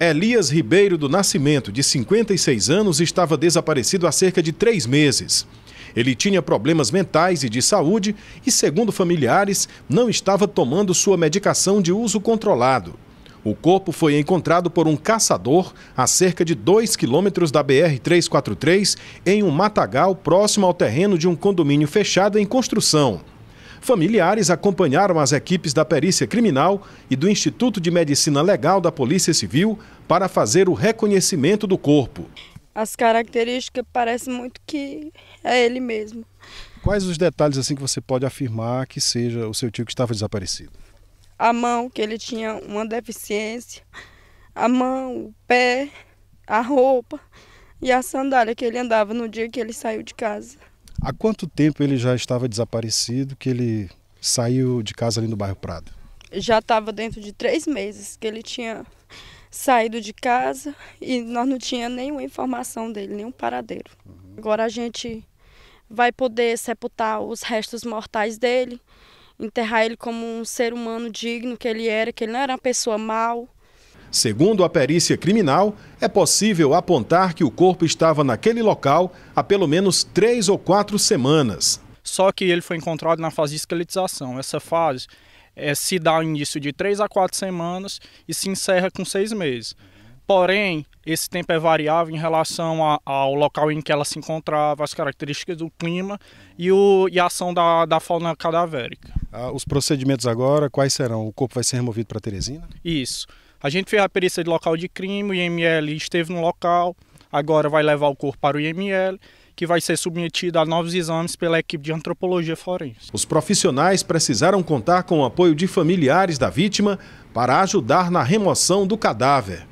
Elias Ribeiro do Nascimento, de 56 anos, estava desaparecido há cerca de três meses. Ele tinha problemas mentais e de saúde e, segundo familiares, não estava tomando sua medicação de uso controlado. O corpo foi encontrado por um caçador a cerca de 2 quilômetros da BR-343, em um matagal próximo ao terreno de um condomínio fechado em construção. Familiares acompanharam as equipes da Perícia Criminal e do Instituto de Medicina Legal da Polícia Civil para fazer o reconhecimento do corpo. As características parecem muito que é ele mesmo. Quais os detalhes assim que você pode afirmar que seja o seu tio que estava desaparecido? A mão, que ele tinha uma deficiência, a mão, o pé, a roupa e a sandália que ele andava no dia que ele saiu de casa. Há quanto tempo ele já estava desaparecido que ele saiu de casa ali no bairro Prado? Já estava dentro de três meses que ele tinha saído de casa e nós não tinha nenhuma informação dele, nenhum paradeiro. Uhum. Agora a gente vai poder sepultar os restos mortais dele, enterrar ele como um ser humano digno que ele era, que ele não era uma pessoa mal, Segundo a perícia criminal, é possível apontar que o corpo estava naquele local há pelo menos três ou quatro semanas. Só que ele foi encontrado na fase de esqueletização. Essa fase é, se dá início de três a quatro semanas e se encerra com seis meses. Porém, esse tempo é variável em relação a, ao local em que ela se encontrava, as características do clima e, o, e a ação da, da fauna cadavérica. Ah, os procedimentos agora, quais serão? O corpo vai ser removido para Teresina? Isso. A gente fez a perícia de local de crime, o IML esteve no local, agora vai levar o corpo para o IML, que vai ser submetido a novos exames pela equipe de antropologia forense. Os profissionais precisaram contar com o apoio de familiares da vítima para ajudar na remoção do cadáver.